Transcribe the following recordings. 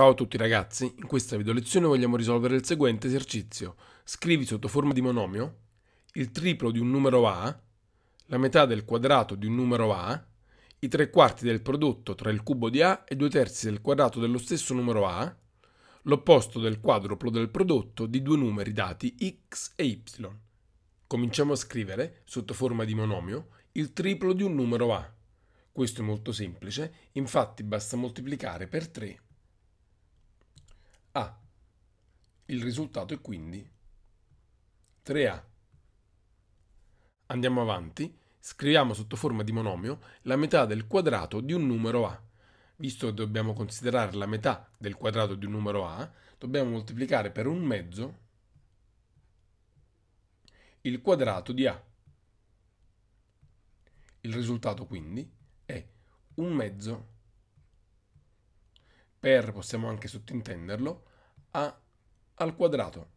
Ciao a tutti ragazzi, in questa video lezione vogliamo risolvere il seguente esercizio. Scrivi sotto forma di monomio il triplo di un numero A, la metà del quadrato di un numero A, i tre quarti del prodotto tra il cubo di A e due terzi del quadrato dello stesso numero A, l'opposto del quadruplo del prodotto di due numeri dati x e y. Cominciamo a scrivere, sotto forma di monomio, il triplo di un numero A. Questo è molto semplice, infatti basta moltiplicare per 3 Il risultato è quindi 3a. Andiamo avanti, scriviamo sotto forma di monomio la metà del quadrato di un numero a. Visto che dobbiamo considerare la metà del quadrato di un numero a, dobbiamo moltiplicare per un mezzo il quadrato di a. Il risultato quindi è un mezzo per, possiamo anche sottintenderlo, a al quadrato.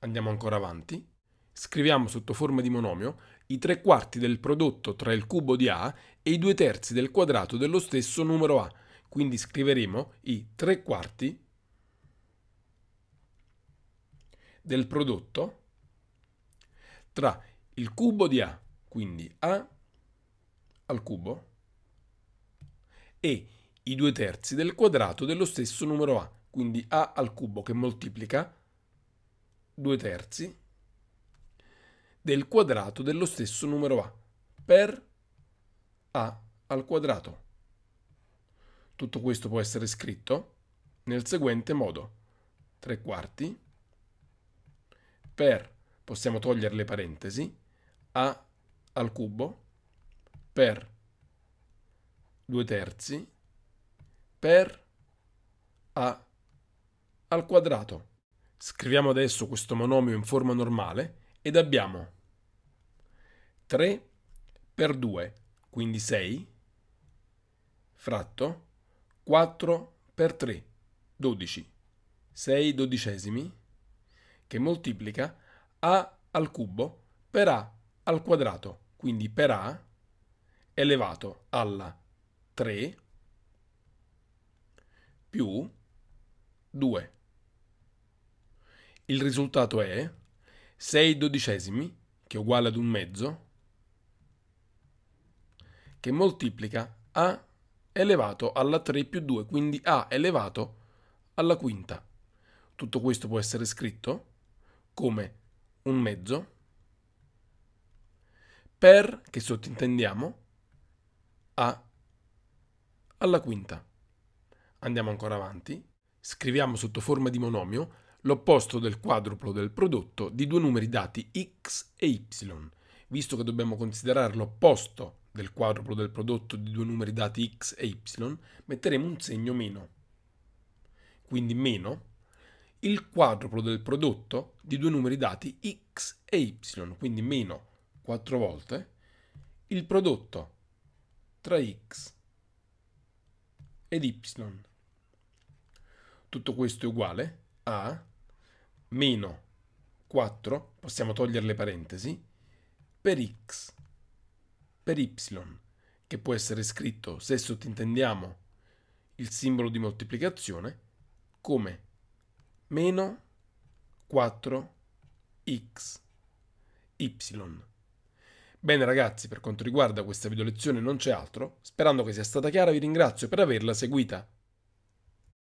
Andiamo ancora avanti. Scriviamo sotto forma di monomio i tre quarti del prodotto tra il cubo di A e i due terzi del quadrato dello stesso numero A. Quindi scriveremo i tre quarti del prodotto tra il cubo di A, quindi A al cubo, e i due terzi del quadrato dello stesso numero a, quindi a al cubo che moltiplica 2 terzi del quadrato dello stesso numero a per a al quadrato. Tutto questo può essere scritto nel seguente modo. 3 quarti per, possiamo togliere le parentesi, a al cubo per 2 terzi per a al quadrato. Scriviamo adesso questo monomio in forma normale ed abbiamo 3 per 2, quindi 6, fratto 4 per 3, 12, 6 dodicesimi, che moltiplica a al cubo per a al quadrato, quindi per a elevato alla 3 più 2. Il risultato è 6 dodicesimi, che è uguale ad un mezzo, che moltiplica a elevato alla 3 più 2, quindi a elevato alla quinta. Tutto questo può essere scritto come un mezzo per, che sottintendiamo, a alla quinta andiamo ancora avanti, scriviamo sotto forma di monomio l'opposto del quadruplo del prodotto di due numeri dati x e y. Visto che dobbiamo considerare l'opposto del quadruplo del prodotto di due numeri dati x e y, metteremo un segno meno. Quindi meno il quadruplo del prodotto di due numeri dati x e y, quindi meno 4 volte il prodotto tra x ed y tutto questo è uguale a meno 4, possiamo togliere le parentesi, per x, per y, che può essere scritto, se sottintendiamo il simbolo di moltiplicazione, come meno 4x, y. Bene ragazzi, per quanto riguarda questa video lezione non c'è altro, sperando che sia stata chiara vi ringrazio per averla seguita.